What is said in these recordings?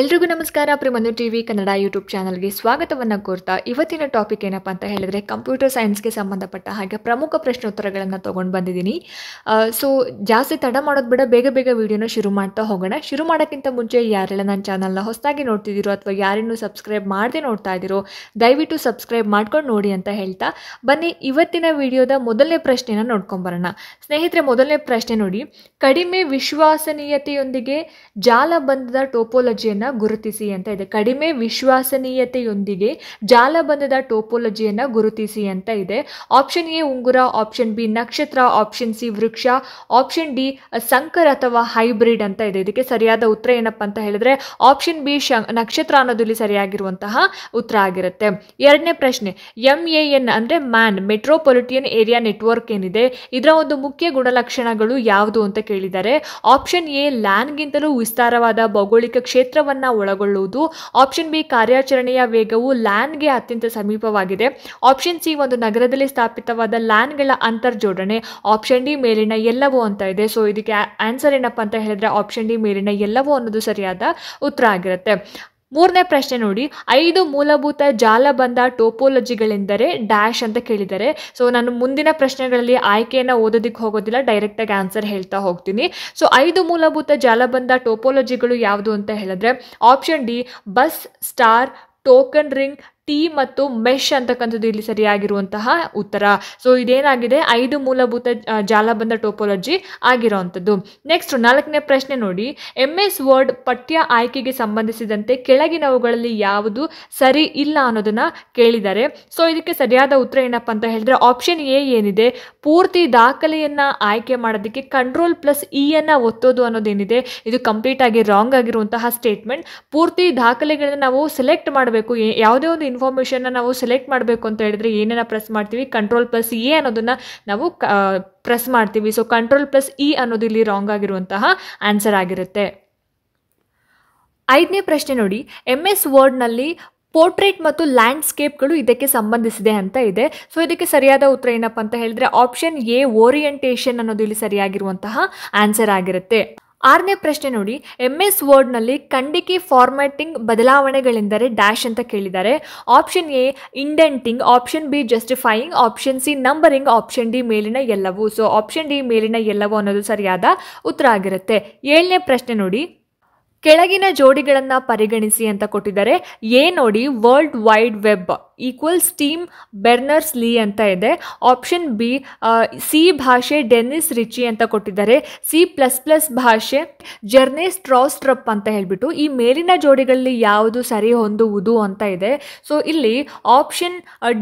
ಎಲ್ರಿಗೂ ನಮಸ್ಕಾರ ಪ್ರಿಮನು ಟಿ ವಿ ಕನ್ನಡ ಯೂಟ್ಯೂಬ್ ಚಾನಲ್ಗೆ ಸ್ವಾಗತವನ್ನು ಕೋರ್ತಾ ಇವತ್ತಿನ ಟಾಪಿಕ್ ಏನಪ್ಪ ಅಂತ ಹೇಳಿದ್ರೆ ಕಂಪ್ಯೂಟರ್ ಸೈನ್ಸ್ಗೆ ಸಂಬಂಧಪಟ್ಟ ಹಾಗೆ ಪ್ರಮುಖ ಪ್ರಶ್ನೋತ್ತರಗಳನ್ನು ತೊಗೊಂಡು ಬಂದಿದ್ದೀನಿ ಸೊ ಜಾಸ್ತಿ ತಡ ಮಾಡೋದು ಬಿಡ ಬೇಗ ಬೇಗ ವೀಡಿಯೋನ ಶುರು ಮಾಡ್ತಾ ಹೋಗೋಣ ಶುರು ಮಾಡೋಕ್ಕಿಂತ ಮುಂಚೆ ಯಾರೆಲ್ಲ ನನ್ನ ಚಾನಲ್ನ ಹೊಸದಾಗಿ ನೋಡ್ತಿದ್ದೀರೋ ಅಥವಾ ಯಾರೇನು ಸಬ್ಸ್ಕ್ರೈಬ್ ಮಾಡದೆ ನೋಡ್ತಾ ಇದ್ದೀರೋ ದಯವಿಟ್ಟು ಸಬ್ಸ್ಕ್ರೈಬ್ ಮಾಡ್ಕೊಂಡು ನೋಡಿ ಅಂತ ಹೇಳ್ತಾ ಬನ್ನಿ ಇವತ್ತಿನ ವಿಡಿಯೋದ ಮೊದಲನೇ ಪ್ರಶ್ನೆನ ನೋಡ್ಕೊಂಬರೋಣ ಸ್ನೇಹಿತರೆ ಮೊದಲನೇ ಪ್ರಶ್ನೆ ನೋಡಿ ಕಡಿಮೆ ವಿಶ್ವಾಸನೀಯತೆಯೊಂದಿಗೆ ಜಾಲಬಂಧದ ಟೋಪೋಲಜಿಯನ್ನು ಗುರುತಿಸಿ ಅಂತ ಇದೆ ಕಡಿಮೆ ವಿಶ್ವಾಸನೀಯತೆಯೊಂದಿಗೆ ಜಾಲಬಂಧದ ಟೋಪೋಲಜಿಯನ್ನು ಗುರುತಿಸಿ ಅಂತ ಇದೆ ಆಪ್ಷನ್ ಎ ಉಂಗುರ ಆಪ್ಷನ್ ಬಿ ನಕ್ಷತ್ರ ಆಪ್ಷನ್ ಸಿ ವೃಕ್ಷ ಆಪ್ಷನ್ ಡಿ ಸಂಕರ್ ಅಥವಾ ಹೈಬ್ರಿಡ್ ಅಂತ ಇದೆ ಇದಕ್ಕೆ ಸರಿಯಾದ ಉತ್ತರ ಏನಪ್ಪ ಅಂತ ಹೇಳಿದ್ರೆ ಆಪ್ಷನ್ ಬಿ ಶ ನಕ್ಷತ್ರ ಅನ್ನೋದಲ್ಲಿ ಸರಿಯಾಗಿರುವಂತಹ ಉತ್ತರ ಆಗಿರುತ್ತೆ ಎರಡನೇ ಪ್ರಶ್ನೆ M A N MAN metropolitan area network ಏನಿದೆ ಇದರ ಒಂದು ಮುಖ್ಯ ಗುಣಲಕ್ಷಣಗಳು ಯಾವುದು ಅಂತ ಕೇಳಿದ್ದಾರೆ ಆಪ್ಷನ್ ಎ ಲ್ಯಾನ್ಗಿಂತಲೂ ವಿಸ್ತಾರವಾದ ಭೌಗೋಳಿಕ ಕ್ಷೇತ್ರವನ್ನು ಒಳಗೊಳ್ಳುವುದು ಆಪ್ಷನ್ ಬಿ ಕಾರ್ಯಾಚರಣೆಯ ವೇಗವು ಲ್ಯಾನ್ಗೆ ಅತ್ಯಂತ ಸಮೀಪವಾಗಿದೆ ಆಪ್ಷನ್ ಸಿ ಒಂದು ನಗರದಲ್ಲಿ ಸ್ಥಾಪಿತವಾದ ಲ್ಯಾನ್ಗಳ ಅಂತರ್ಜೋಡಣೆ ಆಪ್ಷನ್ ಡಿ ಮೇಲಿನ ಎಲ್ಲವೂ ಅಂತ ಇದೆ ಸೊ ಇದಕ್ಕೆ ಆನ್ಸರ್ ಏನಪ್ಪ ಅಂತ ಹೇಳಿದ್ರೆ ಆಪ್ಷನ್ ಡಿ ಮೇಲಿನ ಎಲ್ಲವೂ ಅನ್ನೋದು ಸರಿಯಾದ ಉತ್ತರ ಆಗಿರುತ್ತೆ ಮೂರನೇ ಪ್ರಶ್ನೆ ನೋಡಿ ಐದು ಮೂಲಭೂತ ಜಾಲಬಂಧ ಟೋಪೋಲಜಿಗಳೆಂದರೆ ಡ್ಯಾಶ್ ಅಂತ ಕೇಳಿದ್ದಾರೆ ಸೊ ನಾನು ಮುಂದಿನ ಪ್ರಶ್ನೆಗಳಲ್ಲಿ ಆಯ್ಕೆಯನ್ನು ಓದೋದಿಕ್ಕೆ ಹೋಗೋದಿಲ್ಲ ಡೈರೆಕ್ಟಾಗಿ ಆನ್ಸರ್ ಹೇಳ್ತಾ ಹೋಗ್ತೀನಿ ಸೊ ಐದು ಮೂಲಭೂತ ಜಾಲಬಂಧ ಟೋಪೋಲಜಿಗಳು ಯಾವುದು ಅಂತ ಹೇಳಿದ್ರೆ option D bus star token ring T ಮತ್ತು ಮೆಶ್ ಅಂತಕ್ಕಂಥದ್ದು ಇಲ್ಲಿ ಸರಿಯಾಗಿರುವಂತಹ ಉತ್ತರ ಸೊ ಇದೇನಾಗಿದೆ ಐದು ಮೂಲಭೂತ ಜಾಲಬಂಧ ಟೋಪೋಲಜಿ ಆಗಿರೋವಂಥದ್ದು ನೆಕ್ಸ್ಟ್ ನಾಲ್ಕನೇ ಪ್ರಶ್ನೆ ನೋಡಿ ಎಂ ಎಸ್ ವರ್ಡ್ ಪಠ್ಯ ಆಯ್ಕೆಗೆ ಸಂಬಂಧಿಸಿದಂತೆ ಕೆಳಗಿನವುಗಳಲ್ಲಿ ಯಾವುದು ಸರಿ ಇಲ್ಲ ಅನ್ನೋದನ್ನ ಕೇಳಿದ್ದಾರೆ ಸೊ ಇದಕ್ಕೆ ಸರಿಯಾದ ಉತ್ತರ ಏನಪ್ಪ ಅಂತ ಹೇಳಿದ್ರೆ ಆಪ್ಷನ್ ಎ ಏನಿದೆ ಪೂರ್ತಿ ದಾಖಲೆಯನ್ನ ಆಯ್ಕೆ ಮಾಡೋದಕ್ಕೆ ಕಂಟ್ರೋಲ್ ಪ್ಲಸ್ e ಅನ್ನ ಒತ್ತೋದು ಅನ್ನೋದೇನಿದೆ ಇದು ಕಂಪ್ಲೀಟ್ ಆಗಿ ರಾಂಗ್ ಆಗಿರುವಂತಹ ಸ್ಟೇಟ್ಮೆಂಟ್ ಪೂರ್ತಿ ದಾಖಲೆಗಳನ್ನ ನಾವು ಸೆಲೆಕ್ಟ್ ಮಾಡಬೇಕು ಯಾವುದೇ ಒಂದು ಇನ್ಫಾರ್ಮೇಷನ್ನ ನಾವು ಸೆಲೆಕ್ಟ್ ಮಾಡಬೇಕು ಅಂತ ಹೇಳಿದ್ರೆ ಏನೇನ ಪ್ರೆಸ್ ಮಾಡ್ತೀವಿ ಕಂಟ್ರೋಲ್ ಪ್ಲಸ್ ಎ e ಅನ್ನೋದನ್ನು ನಾವು ಪ್ರೆಸ್ ಮಾಡ್ತೀವಿ ಸೊ ಕಂಟ್ರೋಲ್ ಪ್ಲಸ್ ಇ ಅನ್ನೋದು ಇಲ್ಲಿ ರಾಂಗ್ ಆಗಿರುವಂತಹ ಆನ್ಸರ್ ಆಗಿರುತ್ತೆ ಐದನೇ ಪ್ರಶ್ನೆ ನೋಡಿ ಎಮ್ ಎಸ್ ವರ್ಡ್ನಲ್ಲಿ ಪೋರ್ಟ್ರೇಟ್ ಮತ್ತು ಲ್ಯಾಂಡ್ಸ್ಕೇಪ್ಗಳು ಇದಕ್ಕೆ ಸಂಬಂಧಿಸಿದೆ ಅಂತ ಇದೆ ಸೊ ಇದಕ್ಕೆ ಸರಿಯಾದ ಉತ್ತರ ಏನಪ್ಪ ಅಂತ ಹೇಳಿದ್ರೆ ಆಪ್ಷನ್ ಎ ಓರಿಯೆಂಟೇಷನ್ ಅನ್ನೋದು ಇಲ್ಲಿ ಸರಿಯಾಗಿರುವಂತಹ ಆನ್ಸರ್ ಆಗಿರುತ್ತೆ ಆರನೇ ಪ್ರಶ್ನೆ ನೋಡಿ ಎಮ್ ಎಸ್ ವರ್ಡ್ನಲ್ಲಿ ಖಂಡಿಕೆ ಫಾರ್ಮ್ಯಾಟಿಂಗ್ ಬದಲಾವಣೆಗಳೆಂದರೆ ಡ್ಯಾಶ್ ಅಂತ ಕೇಳಿದ್ದಾರೆ option A indenting option B justifying option C numbering option D ಮೇಲಿನ ಎಲ್ಲವೂ ಸೊ ಆಪ್ಷನ್ ಡಿ ಮೇಲಿನ ಎಲ್ಲವೂ ಅನ್ನೋದು ಸರಿಯಾದ ಉತ್ತರ ಆಗಿರುತ್ತೆ ಏಳನೇ ಪ್ರಶ್ನೆ ನೋಡಿ ಕೆಳಗಿನ ಜೋಡಿಗಳನ್ನು ಪರಿಗಣಿಸಿ ಅಂತ ಕೊಟ್ಟಿದ್ದಾರೆ ಎ ನೋಡಿ world wide web equals Tim Berners Lee ಅಂತ ಇದೆ ಆಪ್ಷನ್ ಬಿ ಸಿ ಭಾಷೆ ಡೆನ್ನಿಸ್ ರಿಚಿ ಅಂತ ಕೊಟ್ಟಿದ್ದಾರೆ ಸಿ ಪ್ಲಸ್ ಪ್ಲಸ್ ಭಾಷೆ ಜರ್ನೆ ಸ್ಟ್ರಾಸ್ಟ್ರಪ್ ಅಂತ ಹೇಳಿಬಿಟ್ಟು ಈ ಮೇಲಿನ ಜೋಡಿಗಳಲ್ಲಿ ಯಾವುದು ಸರಿ ಹೊಂದುವುದು ಅಂತ ಇದೆ ಸೊ ಇಲ್ಲಿ ಆಪ್ಷನ್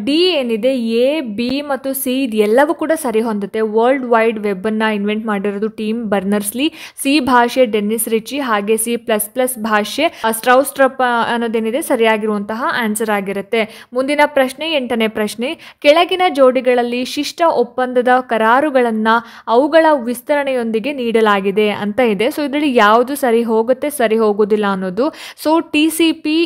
ಡಿ ಏನಿದೆ ಎ ಬಿ ಮತ್ತು ಸಿ ಇದೆಲ್ಲವೂ ಕೂಡ ಸರಿ ಹೊಂದುತ್ತೆ ವರ್ಲ್ಡ್ ವೈಡ್ ಅನ್ನ ಇನ್ವೆಂಟ್ ಮಾಡಿರೋದು ಟೀಮ್ ಬರ್ನರ್ಸ್ಲಿ ಸಿ ಭಾಷೆ ಡೆನ್ನಿಸ್ ರಿಚಿ ಹಾಗೆ ಸಿ ಪ್ಲಸ್ ಪ್ಲಸ್ ಭಾಷೆ ಸ್ಟ್ರೌಸ್ಟ್ರಪ್ ಅನ್ನೋದೇನಿದೆ ಸರಿಯಾಗಿರುವಂತಹ ಆನ್ಸರ್ ಆಗಿರುತ್ತೆ ಮುಂದಿನ ಪ್ರಶ್ನೆ ಎಂಟನೇ ಪ್ರಶ್ನೆ ಕೆಳಗಿನ ಜೋಡಿಗಳಲ್ಲಿ ಶಿಷ್ಟ ಒಪ್ಪಂದದ ಕರಾರುಗಳನ್ನು ಅವುಗಳ ವಿಸ್ತರಣೆಯೊಂದಿಗೆ ನೀಡಲಾಗಿದೆ ಅಂತ ಇದೆ ಸೊ ಇದರಲ್ಲಿ ಯಾವುದು ಸರಿ ಹೋಗುತ್ತೆ ಸರಿ ಹೋಗೋದಿಲ್ಲ ಅನ್ನೋದು ಸೊ ಟಿ ಪಿ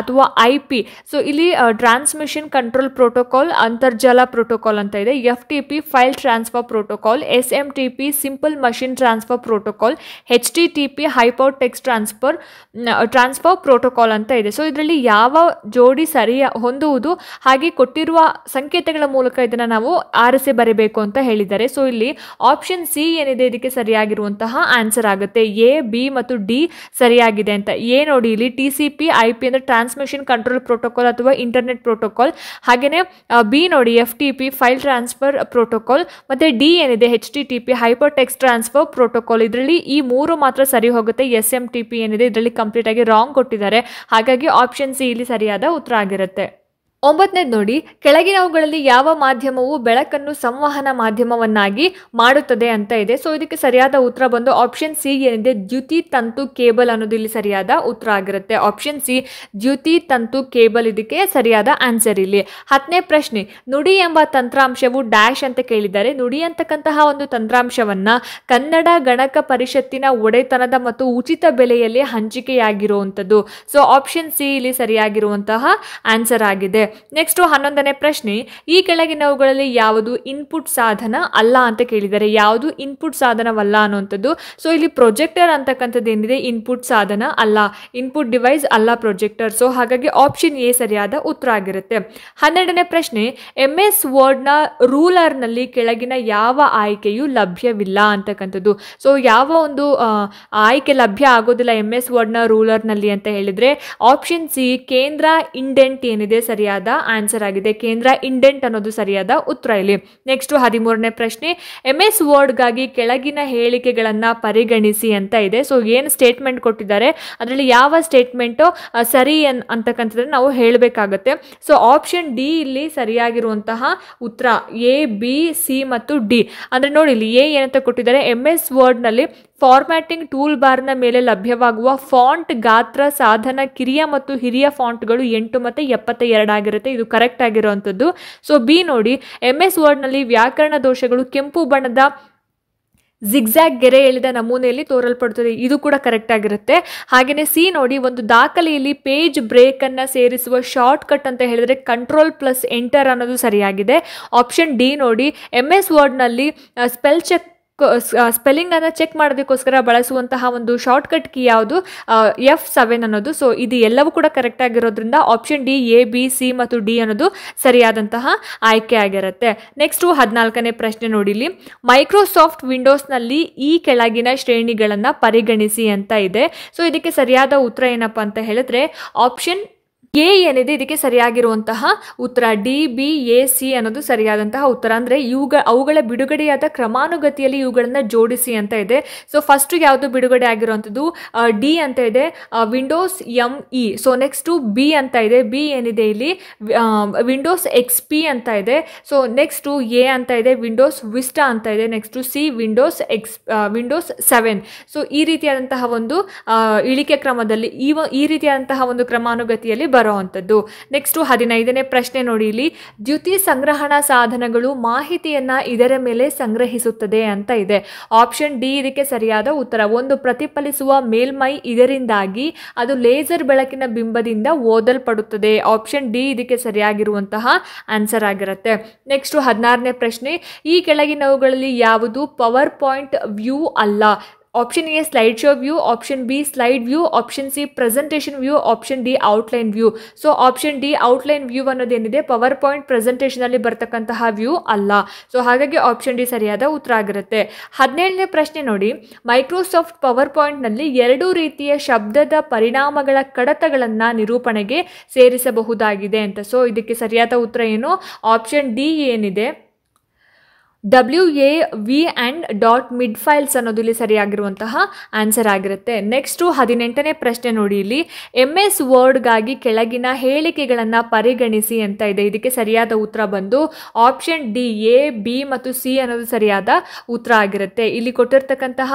ಅಥವಾ ಐ ಪಿ ಸೊ ಇಲ್ಲಿ ಟ್ರಾನ್ಸ್ಮಿಷನ್ ಕಂಟ್ರೋಲ್ ಪ್ರೋಟೋಕಾಲ್ ಅಂತರ್ಜಾಲ ಪ್ರೋಟೋಕಾಲ್ ಅಂತ ಇದೆ F T P file transfer protocol S M T P simple machine transfer protocol H T T P hyper text transfer transfer protocol ಅಂತ ಇದೆ so ಇದರಲ್ಲಿ ಯಾವ ಜೋಡಿ ಸರಿ ಹೊಂದುವುದು ಹಾಗೆ ಕೊಟ್ಟಿರುವ ಸಂಕೇತಗಳ ಮೂಲಕ ಇದನ್ನು ನಾವು ಆರಿಸಿ ಬರೀಬೇಕು ಅಂತ ಹೇಳಿದ್ದಾರೆ ಸೊ ಇಲ್ಲಿ ಆಪ್ಷನ್ ಸಿ ಏನಿದೆ ಇದಕ್ಕೆ ಸರಿಯಾಗಿರುವಂತಹ ಆನ್ಸರ್ ಆಗುತ್ತೆ ಎ ಬಿ ಮತ್ತು ಡಿ ಸರಿಯಾಗಿದೆ ಅಂತ ಎ ನೋಡಿ ಇಲ್ಲಿ T C P I P ಅಂದರೆ ಟ್ರಾನ್ಸ್ಮಿಷನ್ ಕಂಟ್ರೋಲ್ ಪ್ರೋಟೋಕಾಲ್ ಅಥವಾ ಇಂಟರ್ನೆಟ್ ಪ್ರೋಟೋಕಾಲ್ ಹಾಗೆಯೇ ಬಿ ನೋಡಿ F T P file transfer protocol ಮತ್ತು ಡಿ ಏನಿದೆ H T T P hyper text transfer protocol ಇದರಲ್ಲಿ ಈ ಮೂರು ಮಾತ್ರ ಸರಿ ಹೋಗುತ್ತೆ ಎಸ್ ಎಂ ಟಿ ಪಿ ಏನಿದೆ ಇದರಲ್ಲಿ ಕಂಪ್ಲೀಟಾಗಿ ರಾಂಗ್ ಕೊಟ್ಟಿದ್ದಾರೆ ಹಾಗಾಗಿ ಆಪ್ಷನ್ ಸಿ ಇಲ್ಲಿ ಸರಿಯಾದ ಉತ್ತರ ಆಗಿರುತ್ತೆ ಒಂಬತ್ತನೇದು ನೋಡಿ ಕೆಳಗಿನವುಗಳಲ್ಲಿ ಯಾವ ಮಾಧ್ಯಮವು ಬೆಳಕನ್ನು ಸಂವಹನ ಮಾಧ್ಯಮವನ್ನಾಗಿ ಮಾಡುತ್ತದೆ ಅಂತ ಇದೆ ಸೊ ಇದಕ್ಕೆ ಸರಿಯಾದ ಉತ್ತರ ಬಂದು ಆಪ್ಷನ್ ಸಿ ಏನಿದೆ ದ್ಯುತಿ ತಂತು ಕೇಬಲ್ ಅನ್ನೋದು ಇಲ್ಲಿ ಸರಿಯಾದ ಉತ್ತರ ಆಗಿರುತ್ತೆ ಆಪ್ಷನ್ ಸಿ ದ್ಯುತಿ ತಂತು ಕೇಬಲ್ ಇದಕ್ಕೆ ಸರಿಯಾದ ಆನ್ಸರ್ ಇಲ್ಲಿ ಹತ್ತನೇ ಪ್ರಶ್ನೆ ನುಡಿ ಎಂಬ ತಂತ್ರಾಂಶವು ಡ್ಯಾಶ್ ಅಂತ ಕೇಳಿದ್ದಾರೆ ನುಡಿ ಅಂತಕ್ಕಂತಹ ಒಂದು ತಂತ್ರಾಂಶವನ್ನ ಕನ್ನಡ ಗಣಕ ಪರಿಷತ್ತಿನ ಒಡೆತನದ ಮತ್ತು ಉಚಿತ ಬೆಲೆಯಲ್ಲಿ ಹಂಚಿಕೆಯಾಗಿರುವಂಥದ್ದು ಸೊ ಆಪ್ಷನ್ ಸಿ ಇಲ್ಲಿ ಸರಿಯಾಗಿರುವಂತಹ ಆನ್ಸರ್ ಆಗಿದೆ ನೆಕ್ಸ್ಟು ಹನ್ನೊಂದನೇ ಪ್ರಶ್ನೆ ಈ ಕೆಳಗಿನವುಗಳಲ್ಲಿ ಯಾವುದು ಇನ್ಪುಟ್ ಸಾಧನ ಅಲ್ಲ ಅಂತ ಕೇಳಿದರೆ ಯಾವುದು ಇನ್ಪುಟ್ ಸಾಧನವಲ್ಲ ಅನ್ನುವಂಥದ್ದು ಸೊ ಇಲ್ಲಿ ಪ್ರೊಜೆಕ್ಟರ್ ಅಂತಕ್ಕಂಥದ್ದು ಏನಿದೆ ಇನ್ಪುಟ್ ಸಾಧನ ಅಲ್ಲ ಇನ್ಪುಟ್ ಡಿವೈಸ್ ಅಲ್ಲ ಪ್ರೊಜೆಕ್ಟರ್ ಸೊ ಹಾಗಾಗಿ ಆಪ್ಷನ್ ಎ ಸರಿಯಾದ ಉತ್ತರ ಆಗಿರುತ್ತೆ ಹನ್ನೆರಡನೇ ಪ್ರಶ್ನೆ ಎಂ ಎಸ್ ವರ್ಡ್ನ ರೂಲರ್ನಲ್ಲಿ ಕೆಳಗಿನ ಯಾವ ಆಯ್ಕೆಯು ಲಭ್ಯವಿಲ್ಲ ಅಂತಕ್ಕಂಥದ್ದು ಸೊ ಯಾವ ಒಂದು ಆಯ್ಕೆ ಲಭ್ಯ ಆಗೋದಿಲ್ಲ ಎಂ ಎಸ್ ವರ್ಡ್ನ ರೂಲರ್ನಲ್ಲಿ ಅಂತ ಹೇಳಿದರೆ ಆಪ್ಷನ್ ಸಿ ಕೇಂದ್ರ ಇಂಡೆಂಟ್ ಏನಿದೆ ಸರಿಯಾದ ಸರಿಯಾದ ಆನ್ಸರ್ ಆಗಿದೆ ಕೇಂದ್ರ ಇಂಡೆಂಟ್ ಅನ್ನೋದು ಸರಿಯಾದ ಉತ್ತರ ಇಲ್ಲಿ ನೆಕ್ಸ್ಟ್ ಹದಿಮೂರನೇ ಪ್ರಶ್ನೆ ಎಂ ಎಸ್ ವರ್ಡ್ಗಾಗಿ ಕೆಳಗಿನ ಹೇಳಿಕೆಗಳನ್ನು ಪರಿಗಣಿಸಿ ಅಂತ ಇದೆ ಸೊ ಏನು ಸ್ಟೇಟ್ಮೆಂಟ್ ಕೊಟ್ಟಿದ್ದಾರೆ ಅದರಲ್ಲಿ ಯಾವ ಸ್ಟೇಟ್ಮೆಂಟು ಸರಿ ಅನ್ ನಾವು ಹೇಳಬೇಕಾಗತ್ತೆ ಸೊ ಆಪ್ಷನ್ ಡಿ ಇಲ್ಲಿ ಸರಿಯಾಗಿರುವಂತಹ ಉತ್ತರ ಎ ಬಿ ಸಿ ಮತ್ತು ಡಿ ಅಂದರೆ ನೋಡಿ ಇಲ್ಲಿ ಎ ಏನಂತ ಕೊಟ್ಟಿದ್ದಾರೆ ಎಂ ಎಸ್ ವರ್ಡ್ನಲ್ಲಿ ಫಾರ್ಮ್ಯಾಟಿಂಗ್ ಟೂಲ್ ಬಾರ್ನ ಮೇಲೆ ಲಭ್ಯವಾಗುವ ಫಾಂಟ್ ಗಾತ್ರ ಸಾಧನ ಕಿರಿಯ ಮತ್ತು ಹಿರಿಯ ಫಾಂಟ್ಗಳು ಎಂಟು ಮತ್ತು ಎಪ್ಪತ್ತ ಎರಡಾಗಿರುತ್ತೆ ಇದು ಕರೆಕ್ಟ್ ಆಗಿರುವಂಥದ್ದು ಸೊ ಬಿ ನೋಡಿ ಎಮ್ ಎಸ್ ವರ್ಡ್ನಲ್ಲಿ ವ್ಯಾಕರಣ ದೋಷಗಳು ಕೆಂಪು ಬಣ್ಣದ ಜಿಗ್ಜ್ಯಾಗ್ ಗೆರೆ ಎಳೆದ ನಮೂನೆಯಲ್ಲಿ ತೋರಲ್ಪಡುತ್ತದೆ ಇದು ಕೂಡ ಕರೆಕ್ಟ್ ಆಗಿರುತ್ತೆ ಹಾಗೆಯೇ ಸಿ ನೋಡಿ ಒಂದು ದಾಖಲೆಯಲ್ಲಿ ಪೇಜ್ ಬ್ರೇಕನ್ನು ಸೇರಿಸುವ ಶಾರ್ಟ್ ಕಟ್ ಅಂತ ಹೇಳಿದರೆ ಕಂಟ್ರೋಲ್ ಪ್ಲಸ್ ಎಂಟರ್ ಅನ್ನೋದು ಸರಿಯಾಗಿದೆ ಆಪ್ಷನ್ ಡಿ ನೋಡಿ ಎಮ್ ಎಸ್ ವರ್ಡ್ನಲ್ಲಿ ಸ್ಪೆಲ್ ಚೆಕ್ ಸ್ಪೆಲ್ಲಿಂಗನ್ನು ಚೆಕ್ ಮಾಡೋದಕ್ಕೋಸ್ಕರ ಬಳಸುವಂತಹ ಒಂದು ಶಾರ್ಟ್ಕಟ್ ಕೀ ಯಾವುದು ಎಫ್ ಸೆವೆನ್ ಅನ್ನೋದು ಸೊ ಇದು ಎಲ್ಲವೂ ಕೂಡ ಕರೆಕ್ಟ್ ಆಗಿರೋದ್ರಿಂದ option D A B C ಮತ್ತು ಡಿ ಅನ್ನೋದು ಸರಿಯಾದಂತಹ ಆಯ್ಕೆ ಆಗಿರುತ್ತೆ ನೆಕ್ಸ್ಟು ಹದಿನಾಲ್ಕನೇ ಪ್ರಶ್ನೆ ನೋಡಿಲಿ ಮೈಕ್ರೋಸಾಫ್ಟ್ ವಿಂಡೋಸ್ನಲ್ಲಿ ಈ ಕೆಳಗಿನ ಶ್ರೇಣಿಗಳನ್ನು ಪರಿಗಣಿಸಿ ಅಂತ ಇದೆ ಸೊ ಇದಕ್ಕೆ ಸರಿಯಾದ ಉತ್ತರ ಏನಪ್ಪ ಅಂತ ಹೇಳಿದ್ರೆ ಆಪ್ಷನ್ ಎ ಏನಿದೆ ಇದಕ್ಕೆ ಸರಿಯಾಗಿರುವಂತಹ ಉತ್ತರ ಡಿ ಬಿ ಎ ಸಿ ಅನ್ನೋದು ಸರಿಯಾದಂತಹ ಉತ್ತರ ಅಂದರೆ ಇವುಗಳ ಅವುಗಳ ಬಿಡುಗಡೆಯಾದ ಕ್ರಮಾನುಗತಿಯಲ್ಲಿ ಇವುಗಳನ್ನ ಜೋಡಿಸಿ ಅಂತ ಇದೆ ಸೊ ಫಸ್ಟ್ ಯಾವುದು ಬಿಡುಗಡೆ ಆಗಿರುವಂಥದ್ದು ಡಿ ಅಂತ ಇದೆ Windows M E so next B ಅಂತ ಇದೆ ಬಿ ಏನಿದೆ ಇಲ್ಲಿ ವಿಂಡೋಸ್ ಎಕ್ಸ್ ಪಿ ಅಂತ ಇದೆ ಸೊ ನೆಕ್ಸ್ಟ್ ಎ ಅಂತ ಇದೆ ವಿಂಡೋಸ್ ವಿಸ್ಟಾ ಅಂತ ಇದೆ next C Windows X Windows seven so ಈ ರೀತಿಯಾದಂತಹ ಒಂದು ಇಳಿಕೆ ಕ್ರಮದಲ್ಲಿ ಈ ಈ ರೀತಿಯಾದಂತಹ ಒಂದು ಕ್ರಮಾನುಗತಿಯಲ್ಲಿ ಬರುವಂಥದ್ದು ನೆಕ್ಸ್ಟು ಹದಿನೈದನೇ ಪ್ರಶ್ನೆ ನೋಡಿ ಇಲ್ಲಿ ದ್ಯುತಿ ಸಂಗ್ರಹಣಾ ಸಾಧನಗಳು ಮಾಹಿತಿಯನ್ನು ಇದರ ಮೇಲೆ ಸಂಗ್ರಹಿಸುತ್ತದೆ ಅಂತ ಇದೆ ಆಪ್ಷನ್ ಡಿ ಇದಕ್ಕೆ ಸರಿಯಾದ ಉತ್ತರ ಒಂದು ಪ್ರತಿಫಲಿಸುವ ಮೇಲ್ಮೈ ಇದರಿಂದಾಗಿ ಅದು ಲೇಸರ್ ಬೆಳಕಿನ ಬಿಂಬದಿಂದ ಓದಲ್ಪಡುತ್ತದೆ ಆಪ್ಷನ್ ಡಿ ಇದಕ್ಕೆ ಸರಿಯಾಗಿರುವಂತಹ ಆನ್ಸರ್ ಆಗಿರುತ್ತೆ ನೆಕ್ಸ್ಟು ಹದಿನಾರನೇ ಪ್ರಶ್ನೆ ಈ ಕೆಳಗಿನವುಗಳಲ್ಲಿ ಯಾವುದು ಪವರ್ ಪಾಯಿಂಟ್ ವ್ಯೂ ಅಲ್ಲ option A slide show view option B slide view option C presentation view option D outline view so option D outline view ಅನ್ನೋದೇನಿದೆ ಪವರ್ ಪಾಯಿಂಟ್ ಪ್ರೆಸೆಂಟೇಷನಲ್ಲಿ ಅಲ್ಲಿ ಬರ್ತಕ್ಕಂತಹ ವ್ಯೂ ಅಲ್ಲ ಸೊ ಹಾಗಾಗಿ ಆಪ್ಷನ್ ಡಿ ಸರಿಯಾದ ಉತ್ತರ ಆಗಿರುತ್ತೆ ಹದಿನೇಳನೇ ಪ್ರಶ್ನೆ ನೋಡಿ ಮೈಕ್ರೋಸಾಫ್ಟ್ ಪವರ್ ಪಾಯಿಂಟ್ನಲ್ಲಿ ನಲ್ಲಿ ಎರಡು ರೀತಿಯ ಶಬ್ದದ ಪರಿಣಾಮಗಳ ಕಡತಗಳನ್ನು ನಿರೂಪಣೆಗೆ ಸೇರಿಸಬಹುದಾಗಿದೆ ಅಂತ ಸೊ ಇದಕ್ಕೆ ಸರಿಯಾದ ಉತ್ತರ ಏನು ಆಪ್ಷನ್ ಡಿ ಏನಿದೆ W A V and dot mid files ಅನ್ನೋದು ಇಲ್ಲಿ ಸರಿಯಾಗಿರುವಂತಹ ಆನ್ಸರ್ ಆಗಿರುತ್ತೆ ನೆಕ್ಸ್ಟು ಹದಿನೆಂಟನೇ ಪ್ರಶ್ನೆ ನೋಡಿ ಇಲ್ಲಿ ಎಮ್ ಎಸ್ ವರ್ಡ್ಗಾಗಿ ಕೆಳಗಿನ ಹೇಳಿಕೆಗಳನ್ನು ಪರಿಗಣಿಸಿ ಅಂತ ಇದೆ ಇದಕ್ಕೆ ಸರಿಯಾದ ಉತ್ತರ ಬಂದು ಆಪ್ಷನ್ ಡಿ ಎ ಬಿ ಮತ್ತು ಸಿ ಅನ್ನೋದು ಸರಿಯಾದ ಉತ್ತರ ಆಗಿರುತ್ತೆ ಇಲ್ಲಿ ಕೊಟ್ಟಿರ್ತಕ್ಕಂತಹ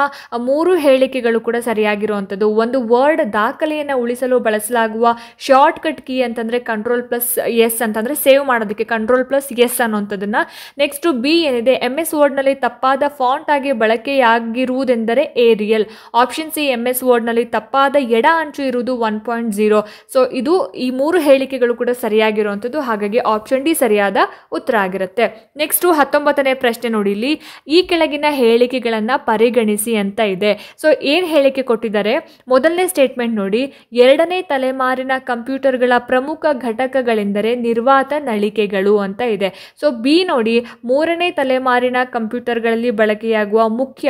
ಮೂರು ಹೇಳಿಕೆಗಳು ಕೂಡ ಸರಿಯಾಗಿರುವಂಥದ್ದು ಒಂದು ವರ್ಡ್ ದಾಖಲೆಯನ್ನು ಉಳಿಸಲು ಬಳಸಲಾಗುವ ಶಾರ್ಟ್ ಕಟ್ ಕೀ ಅಂತಂದರೆ ಕಂಟ್ರೋಲ್ ಪ್ಲಸ್ ಎಸ್ ಅಂತಂದರೆ ಸೇವ್ ಮಾಡೋದಕ್ಕೆ ಕಂಟ್ರೋಲ್ ಪ್ಲಸ್ ಎಸ್ ಅನ್ನೋಂಥದ್ದನ್ನು ನೆಕ್ಸ್ಟು ಬಿ ಏನಿದೆ ಎಂ ಎಸ್ ವರ್ಡ್ನಲ್ಲಿ ತಪ್ಪಾದ ಫಾಂಟ್ ಆಗಿ ಬಳಕೆಯಾಗಿರುವುದೆಂದರೆ Arial option C M S ವರ್ಡ್ನಲ್ಲಿ ತಪ್ಪಾದ ಎಡ ಅಂಚು ಇರುವುದು ಒನ್ ಪಾಯಿಂಟ್ ಜೀರೋ ಸೊ ಇದು ಈ ಮೂರು ಹೇಳಿಕೆಗಳು ಕೂಡ ಸರಿಯಾಗಿರುವಂಥದ್ದು ಹಾಗಾಗಿ ಆಪ್ಷನ್ ಡಿ ಸರಿಯಾದ ಉತ್ತರ ಆಗಿರುತ್ತೆ ನೆಕ್ಸ್ಟು ಹತ್ತೊಂಬತ್ತನೇ ಪ್ರಶ್ನೆ ನೋಡಿ ಇಲ್ಲಿ ಈ ಕೆಳಗಿನ ಹೇಳಿಕೆಗಳನ್ನು ಪರಿಗಣಿಸಿ ಅಂತ ಇದೆ ಸೊ ಏನು ಹೇಳಿಕೆ ಕೊಟ್ಟಿದ್ದಾರೆ ಮೊದಲನೇ ಸ್ಟೇಟ್ಮೆಂಟ್ ನೋಡಿ ಎರಡನೇ ತಲೆಮಾರಿನ ಕಂಪ್ಯೂಟರ್ಗಳ ಪ್ರಮುಖ ಘಟಕಗಳೆಂದರೆ ನಿರ್ವಾತ ನಳಿಕೆಗಳು ಅಂತ ಇದೆ ಸೊ ಬಿ ನೋಡಿ ಮೂರನೇ ತಲೆಮಾರು ತಲೆಮಾರಿನ ಕಂಪ್ಯೂಟರ್ಗಳಲ್ಲಿ ಬಳಕೆಯಾಗುವ ಮುಖ್ಯ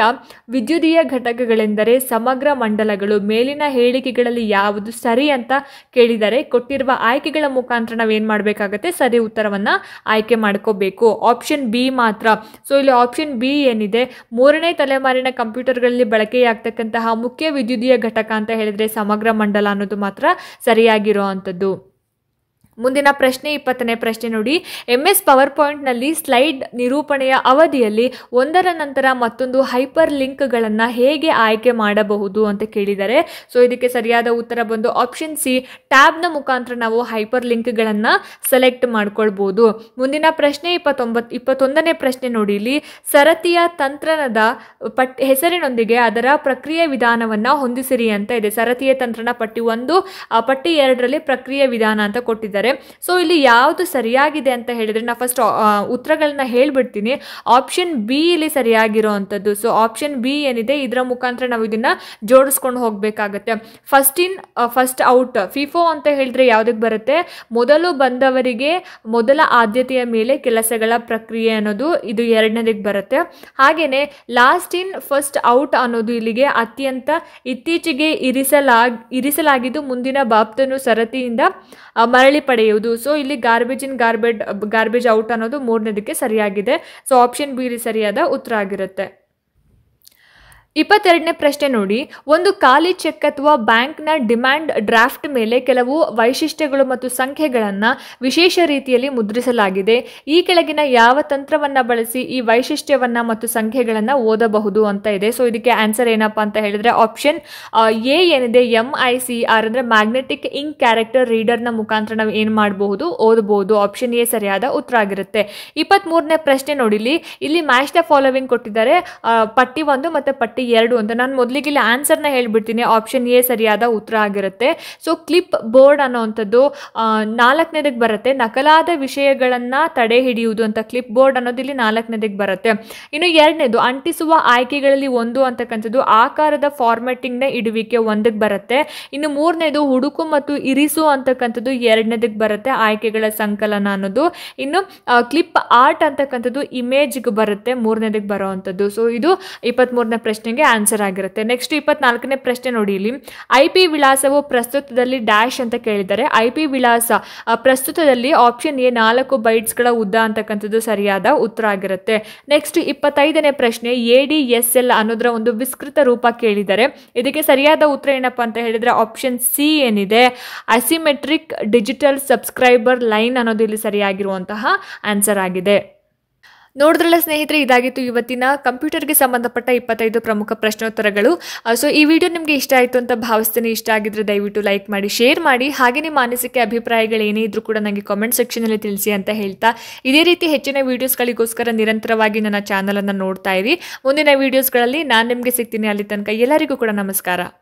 ವಿದ್ಯುದೀಯ ಘಟಕಗಳೆಂದರೆ ಸಮಗ್ರ ಮಂಡಲಗಳು ಮೇಲಿನ ಹೇಳಿಕೆಗಳಲ್ಲಿ ಯಾವುದು ಸರಿ ಅಂತ ಕೇಳಿದರೆ ಕೊಟ್ಟಿರುವ ಆಯ್ಕೆಗಳ ಮುಖಾಂತರ ನಾವೇನು ಮಾಡಬೇಕಾಗತ್ತೆ ಸರಿ ಉತ್ತರವನ್ನು ಆಯ್ಕೆ ಮಾಡ್ಕೋಬೇಕು ಆಪ್ಷನ್ ಬಿ ಮಾತ್ರ ಸೊ ಇಲ್ಲಿ ಆಪ್ಷನ್ ಬಿ ಏನಿದೆ ಮೂರನೇ ತಲೆಮಾರಿನ ಕಂಪ್ಯೂಟರ್ಗಳಲ್ಲಿ ಬಳಕೆಯಾಗ್ತಕ್ಕಂತಹ ಮುಖ್ಯ ವಿದ್ಯುದೀಯ ಘಟಕ ಅಂತ ಹೇಳಿದರೆ ಸಮಗ್ರ ಮಂಡಲ ಅನ್ನೋದು ಮಾತ್ರ ಸರಿಯಾಗಿರೋ ಮುಂದಿನ ಪ್ರಶ್ನೆ ಇಪ್ಪತ್ತನೇ ಪ್ರಶ್ನೆ ನೋಡಿ ಎಂ ಎಸ್ ಪವರ್ ಪಾಯಿಂಟ್ನಲ್ಲಿ ಸ್ಲೈಡ್ ನಿರೂಪಣೆಯ ಅವಧಿಯಲ್ಲಿ ಒಂದರ ನಂತರ ಮತ್ತೊಂದು ಹೈಪರ್ ಲಿಂಕ್ಗಳನ್ನು ಹೇಗೆ ಆಯ್ಕೆ ಮಾಡಬಹುದು ಅಂತ ಕೇಳಿದ್ದಾರೆ ಸೊ ಇದಕ್ಕೆ ಸರಿಯಾದ ಉತ್ತರ ಬಂದು ಆಪ್ಷನ್ ಸಿ ಟ್ಯಾಬ್ನ ಮುಖಾಂತರ ನಾವು ಹೈಪರ್ ಲಿಂಕ್ಗಳನ್ನು ಸೆಲೆಕ್ಟ್ ಮಾಡ್ಕೊಳ್ಬೋದು ಮುಂದಿನ ಪ್ರಶ್ನೆ ಇಪ್ಪತ್ತೊಂಬತ್ತು ಇಪ್ಪತ್ತೊಂದನೇ ಪ್ರಶ್ನೆ ನೋಡಿ ಇಲ್ಲಿ ಸರತಿಯ ತಂತ್ರನದ ಪಟ್ ಹೆಸರಿನೊಂದಿಗೆ ಅದರ ಪ್ರಕ್ರಿಯೆ ವಿಧಾನವನ್ನು ಹೊಂದಿಸಿರಿ ಅಂತ ಇದೆ ಸರತಿಯ ತಂತ್ರನ ಪಟ್ಟಿ ಒಂದು ಪಟ್ಟಿ ಎರಡರಲ್ಲಿ ಪ್ರಕ್ರಿಯೆ ವಿಧಾನ ಅಂತ ಕೊಟ್ಟಿದ್ದಾರೆ ಹೇಳಿದ್ದಾರೆ ಸೊ ಇಲ್ಲಿ ಯಾವುದು ಸರಿಯಾಗಿದೆ ಅಂತ ಹೇಳಿದರೆ ನಾನು ಫಸ್ಟ್ ಉತ್ತರಗಳನ್ನ ಹೇಳಿಬಿಡ್ತೀನಿ ಆಪ್ಷನ್ ಬಿ ಇಲ್ಲಿ ಸರಿಯಾಗಿರುವಂಥದ್ದು ಸೊ ಆಪ್ಷನ್ ಬಿ ಏನಿದೆ ಇದರ ಮುಖಾಂತರ ನಾವು ಇದನ್ನು ಜೋಡಿಸ್ಕೊಂಡು ಹೋಗಬೇಕಾಗತ್ತೆ first in first out FIFO ಅಂತ ಹೇಳಿದ್ರೆ ಯಾವುದಕ್ಕೆ ಬರುತ್ತೆ ಮೊದಲು ಬಂದವರಿಗೆ ಮೊದಲ ಆದ್ಯತೆಯ ಮೇಲೆ ಕೆಲಸಗಳ ಪ್ರಕ್ರಿಯೆ ಅನ್ನೋದು ಇದು ಎರಡನೇದಕ್ಕೆ ಬರುತ್ತೆ ಹಾಗೆಯೇ ಲಾಸ್ಟ್ ಇನ್ ಫಸ್ಟ್ ಔಟ್ ಅನ್ನೋದು ಇಲ್ಲಿಗೆ ಅತ್ಯಂತ ಇತ್ತೀಚೆಗೆ ಇರಿಸಲಾಗಿ ಇರಿಸಲಾಗಿದ್ದು ಮುಂದಿನ ಬಾಬ್ತನು ಸರತಿಯಿಂದ ಮರಳಿ ಪಡೆಯುವುದು ಸೊ ಇಲ್ಲಿ garbage in garbage garbage out ಅನ್ನೋದು ಮೂರನೇದಕ್ಕೆ ಸರಿಯಾಗಿದೆ ಸೊ ಆಪ್ಷನ್ ಬಿ ಸರಿಯಾದ ಉತ್ತರ ಆಗಿರುತ್ತೆ ಇಪ್ಪತ್ತೆರಡನೇ ಪ್ರಶ್ನೆ ನೋಡಿ ಒಂದು ಖಾಲಿ ಚೆಕ್ ಅಥವಾ ಬ್ಯಾಂಕ್ನ ಡಿಮ್ಯಾಂಡ್ ಡ್ರಾಫ್ಟ್ ಮೇಲೆ ಕೆಲವು ವೈಶಿಷ್ಟ್ಯಗಳು ಮತ್ತು ಸಂಖ್ಯೆಗಳನ್ನು ವಿಶೇಷ ರೀತಿಯಲ್ಲಿ ಮುದ್ರಿಸಲಾಗಿದೆ ಈ ಕೆಳಗಿನ ಯಾವ ತಂತ್ರವನ್ನು ಬಳಸಿ ಈ ವೈಶಿಷ್ಟ್ಯವನ್ನು ಮತ್ತು ಸಂಖ್ಯೆಗಳನ್ನು ಓದಬಹುದು ಅಂತ ಇದೆ ಸೊ ಇದಕ್ಕೆ ಆನ್ಸರ್ ಏನಪ್ಪಾ ಅಂತ ಹೇಳಿದ್ರೆ ಆಪ್ಷನ್ ಎ ಏನಿದೆ ಎಂ ಐ ಸಿ ಆರ್ ಅಂದರೆ ಮ್ಯಾಗ್ನೆಟಿಕ್ ಇಂಕ್ ಕ್ಯಾರೆಕ್ಟರ್ ರೀಡರ್ನ ಮುಖಾಂತರ ನಾವು ಏನು ಮಾಡಬಹುದು ಓದಬಹುದು ಆಪ್ಷನ್ ಎ ಸರಿಯಾದ ಉತ್ತರ ಆಗಿರುತ್ತೆ ಇಪ್ಪತ್ತ್ಮೂರನೇ ಪ್ರಶ್ನೆ ನೋಡಿಲಿ ಇಲ್ಲಿ ಮ್ಯಾಚ್ ದ ಫಾಲೋವಿಂಗ್ ಕೊಟ್ಟಿದ್ದಾರೆ ಪಟ್ಟಿ ಒಂದು ಮತ್ತು ಪಟ್ಟಿ ಎರಡು ಅಂತ ನಾನು ಮೊದಲಿಗೆ ಇಲ್ಲಿ ಆನ್ಸರ್ನ ಹೇಳ್ಬಿಡ್ತೀನಿ ಆಪ್ಷನ್ ಎ ಸರಿಯಾದ ಉತ್ತರ ಆಗಿರುತ್ತೆ ಸೊ ಕ್ಲಿಪ್ ಬೋರ್ಡ್ ಅನ್ನೋವಂಥದ್ದು ನಾಲ್ಕನೇದಕ್ಕೆ ಬರುತ್ತೆ ನಕಲಾದ ವಿಷಯಗಳನ್ನು ತಡೆ ಹಿಡಿಯುವುದು ಅಂತ ಕ್ಲಿಪ್ ಬೋರ್ಡ್ ಅನ್ನೋದು ಇಲ್ಲಿ ನಾಲ್ಕನೇದಕ್ಕೆ ಬರುತ್ತೆ ಇನ್ನು ಎರಡನೇದು ಅಂಟಿಸುವ ಆಯ್ಕೆಗಳಲ್ಲಿ ಒಂದು ಅಂತಕ್ಕಂಥದ್ದು ಆಕಾರದ ಫಾರ್ಮೆಟಿಂಗ್ನ ಇಡುವಿಕೆ ಒಂದಕ್ಕೆ ಬರುತ್ತೆ ಇನ್ನು ಮೂರನೇದು ಹುಡುಕು ಮತ್ತು ಇರಿಸು ಅಂತಕ್ಕಂಥದ್ದು ಎರಡನೇದಕ್ಕೆ ಬರುತ್ತೆ ಆಯ್ಕೆಗಳ ಸಂಕಲನ ಅನ್ನೋದು ಇನ್ನು ಕ್ಲಿಪ್ ಆರ್ಟ್ ಅಂತಕ್ಕಂಥದ್ದು ಇಮೇಜ್ಗೆ ಬರುತ್ತೆ ಮೂರನೇದಕ್ಕೆ ಬರೋ ಅಂಥದ್ದು ಸೊ ಇದು ಇಪ್ಪತ್ತ್ಮೂರನೇ ಪ್ರಶ್ನೆಗೆ ಆನ್ಸರ್ ಆಗಿರುತ್ತೆ ನೆಕ್ಸ್ಟ್ ಇಪ್ಪತ್ನಾಲ್ಕನೇ ಪ್ರಶ್ನೆ ನೋಡಿ ಇಲ್ಲಿ ಐ ಪಿ ವಿಳಾಸವು ಪ್ರಸ್ತುತದಲ್ಲಿ ಡ್ಯಾಶ್ ಅಂತ ಕೇಳಿದ್ದಾರೆ ಐ ಪಿ ವಿಳಾಸ ಪ್ರಸ್ತುತದಲ್ಲಿ ಆಪ್ಷನ್ ಎ ನಾಲ್ಕು ಬೈಟ್ಸ್ಗಳ ಉದ್ದ ಅಂತಕ್ಕಂಥದ್ದು ಸರಿಯಾದ ಉತ್ತರ ಆಗಿರುತ್ತೆ ನೆಕ್ಸ್ಟ್ ಇಪ್ಪತ್ತೈದನೇ ಪ್ರಶ್ನೆ ಎ ಡಿ ಎಸ್ ಎಲ್ ಅನ್ನೋದರ ಒಂದು ವಿಸ್ತೃತ ರೂಪ ಕೇಳಿದ್ದಾರೆ ಇದಕ್ಕೆ ಸರಿಯಾದ ಉತ್ತರ ಏನಪ್ಪ ಅಂತ ಹೇಳಿದ್ರೆ ಆಪ್ಷನ್ ಸಿ ಏನಿದೆ ಅಸಿಮೆಟ್ರಿಕ್ ಡಿಜಿಟಲ್ ಸಬ್ಸ್ಕ್ರೈಬರ್ ಲೈನ್ ಅನ್ನೋದು ಇಲ್ಲಿ ಸರಿಯಾಗಿರುವಂತಹ ಆನ್ಸರ್ ಆಗಿದೆ ನೋಡಿದ್ರಲ್ಲ ಸ್ನೇಹಿತರೆ ಇದಾಗಿತ್ತು ಇವತ್ತಿನ ಕಂಪ್ಯೂಟರ್ಗೆ ಸಂಬಂಧಪಟ್ಟ ಇಪ್ಪತ್ತೈದು ಪ್ರಮುಖ ಪ್ರಶ್ನೋತ್ತರಗಳು ಸೊ ಈ ವಿಡಿಯೋ ನಿಮಗೆ ಇಷ್ಟ ಆಯಿತು ಅಂತ ಭಾವಿಸ್ತೇನೆ ಇಷ್ಟ ಆಗಿದ್ರೆ ದಯವಿಟ್ಟು ಲೈಕ್ ಮಾಡಿ ಶೇರ್ ಮಾಡಿ ಹಾಗೆ ನಿಮ್ಮ ಅನಿಸಿಕೆ ಅಭಿಪ್ರಾಯಗಳು ಏನೇ ಇದ್ರೂ ಕೂಡ ನನಗೆ ಕಾಮೆಂಟ್ ಸೆಕ್ಷನಲ್ಲಿ ತಿಳಿಸಿ ಅಂತ ಹೇಳ್ತಾ ಇದೇ ರೀತಿ ಹೆಚ್ಚಿನ ವೀಡಿಯೋಸ್ಗಳಿಗೋಸ್ಕರ ನಿರಂತರವಾಗಿ ನನ್ನ ಚಾನಲನ್ನು ನೋಡ್ತಾ ಇರಿ ಮುಂದಿನ ವೀಡಿಯೋಸ್ಗಳಲ್ಲಿ ನಾನು ನಿಮಗೆ ಸಿಗ್ತೀನಿ ಅಲ್ಲಿ ತನಕ ಎಲ್ಲರಿಗೂ ಕೂಡ ನಮಸ್ಕಾರ